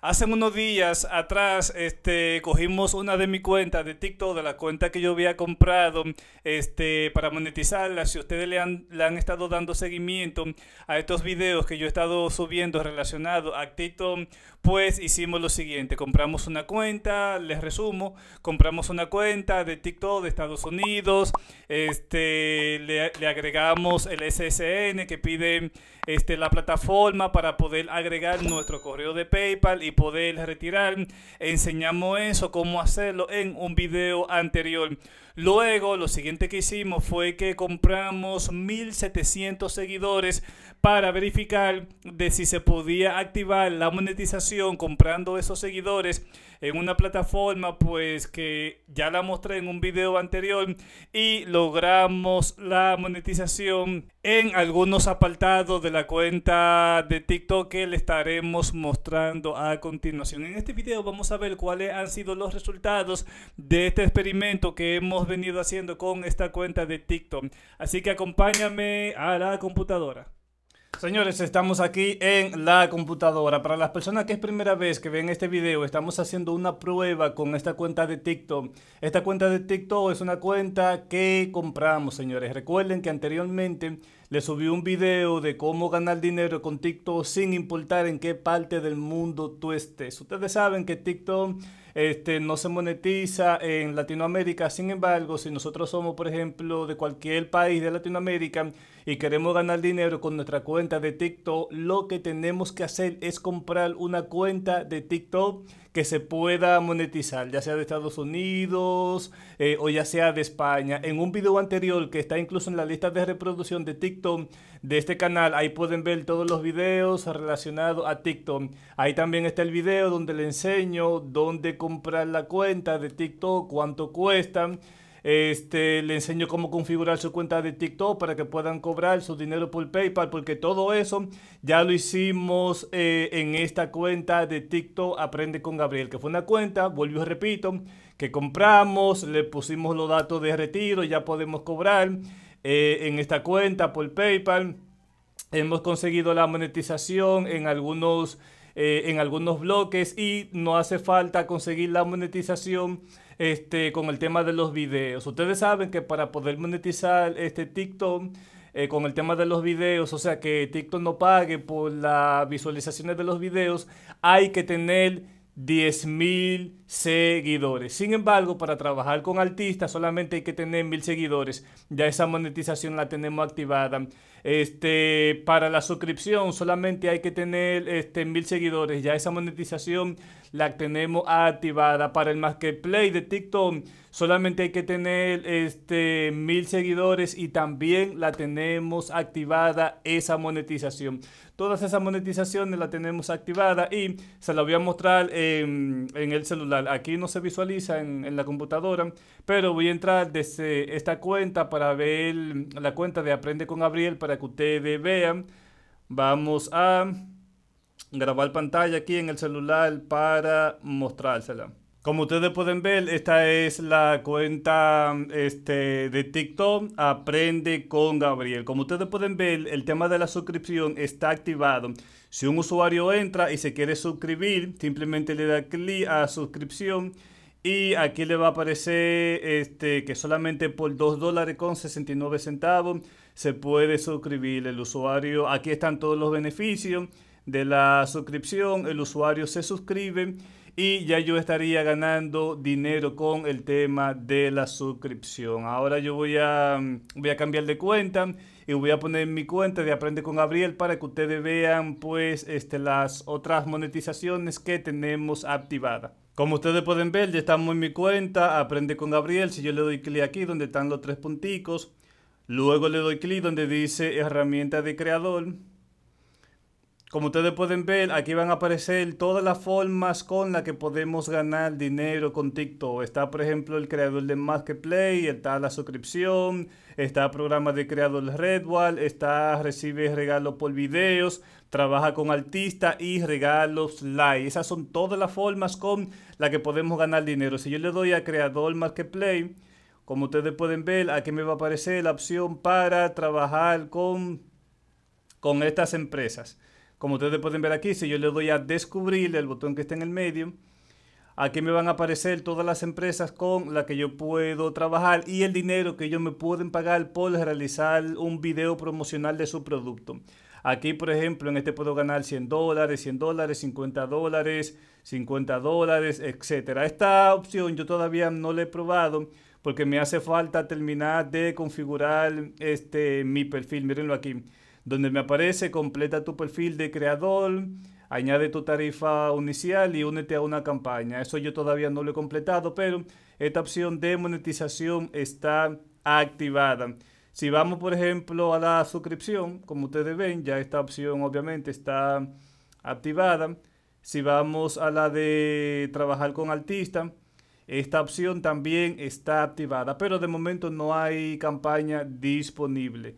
Hace unos días atrás este, cogimos una de mi cuenta de TikTok, de la cuenta que yo había comprado este, para monetizarla. Si ustedes le han, le han estado dando seguimiento a estos videos que yo he estado subiendo relacionados a TikTok, pues hicimos lo siguiente. Compramos una cuenta, les resumo, compramos una cuenta de TikTok de Estados Unidos, este, le, agregamos el SSN que pide este, la plataforma para poder agregar nuestro correo de PayPal poder retirar. Enseñamos eso, cómo hacerlo en un vídeo anterior. Luego, lo siguiente que hicimos fue que compramos 1700 seguidores para verificar de si se podía activar la monetización comprando esos seguidores en una plataforma pues que ya la mostré en un video anterior y logramos la monetización en algunos apartados de la cuenta de TikTok que le estaremos mostrando a continuación. En este video vamos a ver cuáles han sido los resultados de este experimento que hemos venido haciendo con esta cuenta de TikTok. Así que acompáñame a la computadora. Señores, estamos aquí en la computadora. Para las personas que es primera vez que ven este video, estamos haciendo una prueba con esta cuenta de TikTok. Esta cuenta de TikTok es una cuenta que compramos, señores. Recuerden que anteriormente les subí un video de cómo ganar dinero con TikTok sin importar en qué parte del mundo tú estés. Ustedes saben que TikTok este, no se monetiza en Latinoamérica. Sin embargo, si nosotros somos, por ejemplo, de cualquier país de Latinoamérica y queremos ganar dinero con nuestra cuenta de TikTok, lo que tenemos que hacer es comprar una cuenta de TikTok que se pueda monetizar, ya sea de Estados Unidos eh, o ya sea de España. En un video anterior que está incluso en la lista de reproducción de TikTok de este canal, ahí pueden ver todos los videos relacionados a TikTok. Ahí también está el video donde le enseño dónde comprar la cuenta de TikTok, cuánto cuesta este, le enseño cómo configurar su cuenta de TikTok para que puedan cobrar su dinero por PayPal, porque todo eso ya lo hicimos eh, en esta cuenta de TikTok Aprende con Gabriel, que fue una cuenta, vuelvo y repito, que compramos, le pusimos los datos de retiro, ya podemos cobrar eh, en esta cuenta por PayPal. Hemos conseguido la monetización en algunos, eh, en algunos bloques y no hace falta conseguir la monetización este, con el tema de los videos. Ustedes saben que para poder monetizar este TikTok, eh, con el tema de los videos, o sea, que TikTok no pague por las visualizaciones de los videos, hay que tener 10.000 seguidores. Sin embargo, para trabajar con artistas solamente hay que tener 1.000 seguidores. Ya esa monetización la tenemos activada. Este, para la suscripción solamente hay que tener este, 1.000 seguidores. Ya esa monetización la tenemos activada. Para el marketplace de TikTok solamente hay que tener este, mil seguidores y también la tenemos activada esa monetización. Todas esas monetizaciones la tenemos activada y se la voy a mostrar en, el celular. Aquí no se visualiza en, en, la computadora, pero voy a entrar desde esta cuenta para ver la cuenta de Aprende con Gabriel para que ustedes vean. Vamos a grabar pantalla aquí en el celular para mostrársela. Como ustedes pueden ver, esta es la cuenta este, de TikTok, Aprende con Gabriel. Como ustedes pueden ver, el tema de la suscripción está activado. Si un usuario entra y se quiere suscribir, simplemente le da clic a suscripción y aquí le va a aparecer este, que solamente por 2 dólares con 69 centavos se puede suscribir el usuario. Aquí están todos los beneficios de la suscripción, el usuario se suscribe y ya yo estaría ganando dinero con el tema de la suscripción. Ahora yo voy a, mm, voy a cambiar de cuenta y voy a poner mi cuenta de Aprende con Gabriel para que ustedes vean pues este, las otras monetizaciones que tenemos activadas. Como ustedes pueden ver, ya estamos en mi cuenta, Aprende con Gabriel. Si yo le doy clic aquí donde están los tres punticos, luego le doy clic donde dice herramienta de creador como ustedes pueden ver, aquí van a aparecer todas las formas con las que podemos ganar dinero con TikTok. Está, por ejemplo, el creador de Marketplace, está la suscripción, está el programa de creador Redwall, está recibe regalos por videos, trabaja con artistas y regalos live. Esas son todas las formas con las que podemos ganar dinero. Si yo le doy a creador Marketplace, como ustedes pueden ver, aquí me va a aparecer la opción para trabajar con, con estas empresas. Como ustedes pueden ver aquí, si yo le doy a descubrir, el botón que está en el medio, aquí me van a aparecer todas las empresas con las que yo puedo trabajar y el dinero que ellos me pueden pagar por realizar un video promocional de su producto. Aquí, por ejemplo, en este puedo ganar 100 dólares, 100 dólares, 50 dólares, 50 dólares, etc. Esta opción yo todavía no la he probado porque me hace falta terminar de configurar este, mi perfil. Mírenlo aquí donde me aparece completa tu perfil de creador, añade tu tarifa inicial y únete a una campaña. Eso yo todavía no lo he completado, pero esta opción de monetización está activada. Si vamos, por ejemplo, a la suscripción, como ustedes ven, ya esta opción obviamente está activada. Si vamos a la de trabajar con artista, esta opción también está activada, pero de momento no hay campaña disponible.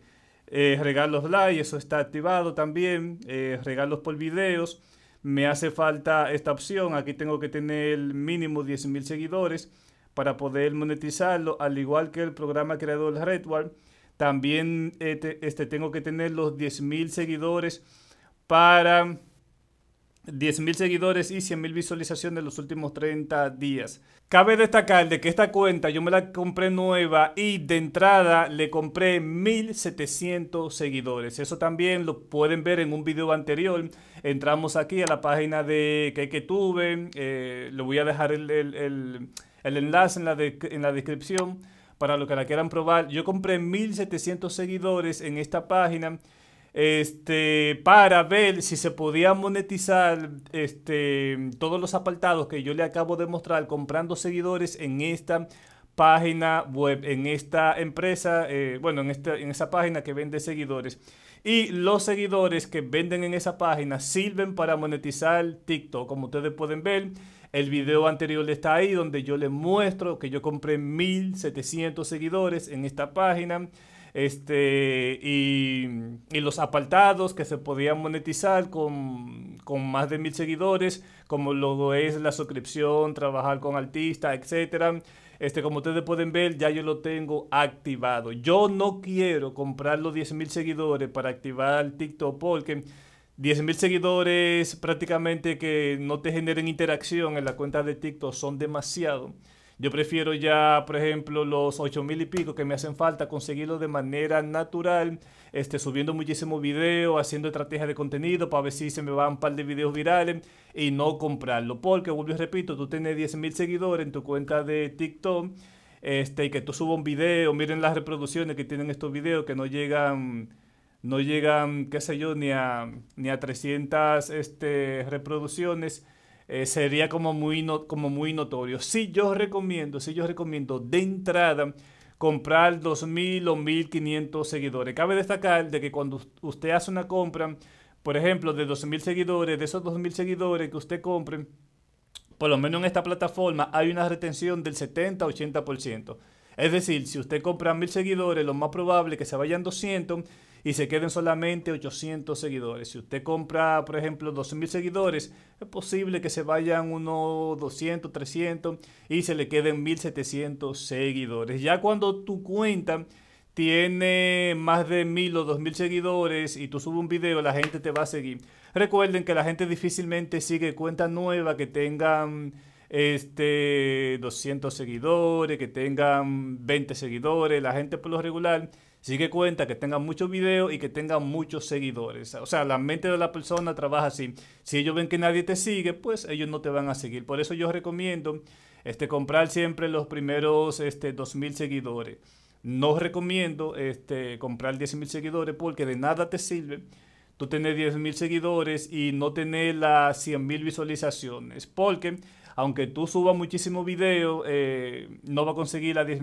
Eh, regalos live, eso está activado también. Eh, regalos por videos. Me hace falta esta opción. Aquí tengo que tener mínimo 10.000 seguidores para poder monetizarlo, al igual que el programa creador Redward. También este, este, tengo que tener los 10.000 seguidores para 10.000 seguidores y 100.000 visualizaciones en los últimos 30 días. Cabe destacar de que esta cuenta yo me la compré nueva y de entrada le compré 1.700 seguidores. Eso también lo pueden ver en un video anterior. Entramos aquí a la página de que, que tuve. voy a dejar el, enlace en la, en la descripción para los que la quieran probar. Yo compré 1.700 seguidores en esta página este, para ver si se podía monetizar este, todos los apartados que yo le acabo de mostrar comprando seguidores en esta página web, en esta empresa, eh, bueno, en, esta, en esa página que vende seguidores. Y los seguidores que venden en esa página sirven para monetizar TikTok, como ustedes pueden ver. El video anterior está ahí donde yo les muestro que yo compré 1700 seguidores en esta página este, y, los apartados que se podían monetizar con, más de mil seguidores, como luego es la suscripción, trabajar con artistas, etcétera. Este, como ustedes pueden ver, ya yo lo tengo activado. Yo no quiero comprar los 10 mil seguidores para activar TikTok porque mil seguidores prácticamente que no te generen interacción en la cuenta de TikTok son demasiado. Yo prefiero ya, por ejemplo, los 8 mil y pico que me hacen falta, conseguirlo de manera natural, este, subiendo muchísimo video, haciendo estrategias de contenido para ver si se me van un par de videos virales y no comprarlo. Porque, vuelvo y repito, tú tienes 10 mil seguidores en tu cuenta de TikTok este, y que tú subas un video, miren las reproducciones que tienen estos videos que no llegan no llegan, qué sé yo, ni a, ni a 300 este, reproducciones eh, sería como muy, como muy notorio. Sí, yo recomiendo, sí, yo recomiendo de entrada comprar 2.000 o 1.500 seguidores. Cabe destacar de que cuando usted hace una compra, por ejemplo, de 2.000 seguidores, de esos 2.000 seguidores que usted compre, por lo menos en esta plataforma hay una retención del 70-80%. Es decir, si usted compra mil seguidores, lo más probable es que se vayan 200 y se queden solamente 800 seguidores. Si usted compra, por ejemplo, mil seguidores, es posible que se vayan unos 200, 300 y se le queden 1.700 seguidores. Ya cuando tu cuenta tiene más de 1.000 o 2.000 seguidores y tú subes un video, la gente te va a seguir. Recuerden que la gente difícilmente sigue cuentas nuevas que tengan este, 200 seguidores, que tengan 20 seguidores. La gente por lo regular sigue cuenta que tengan muchos videos y que tengan muchos seguidores. O sea, la mente de la persona trabaja así. Si ellos ven que nadie te sigue, pues ellos no te van a seguir. Por eso yo recomiendo este, comprar siempre los primeros este, 2.000 seguidores. No recomiendo este, comprar 10.000 seguidores porque de nada te sirve tú tener 10.000 seguidores y no tener las 100.000 visualizaciones. Porque aunque tú subas muchísimo video, eh, no va a conseguir las las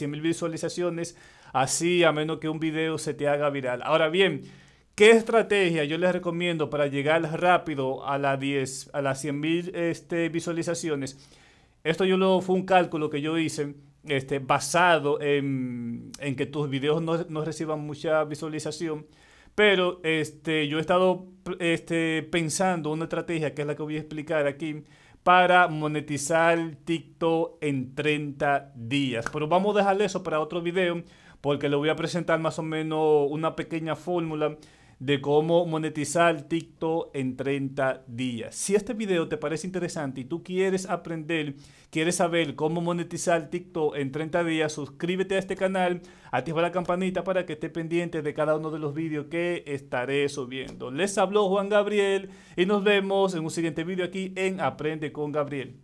100.000 visualizaciones así, a menos que un video se te haga viral. Ahora bien, ¿qué estrategia yo les recomiendo para llegar rápido a, las 10, a las 100.000 este, visualizaciones? Esto yo lo, fue un cálculo que yo hice. Este, basado en, que tus videos no, reciban mucha visualización, pero este, yo he estado este, pensando una estrategia que es la que voy a explicar aquí, para monetizar TikTok en 30 días. Pero vamos a dejar eso para otro video porque le voy a presentar más o menos una pequeña fórmula de cómo monetizar TikTok en 30 días. Si este video te parece interesante y tú quieres aprender, quieres saber cómo monetizar TikTok en 30 días, suscríbete a este canal, activa la campanita para que esté pendiente de cada uno de los videos que estaré subiendo. Les habló Juan Gabriel y nos vemos en un siguiente video aquí en Aprende con Gabriel.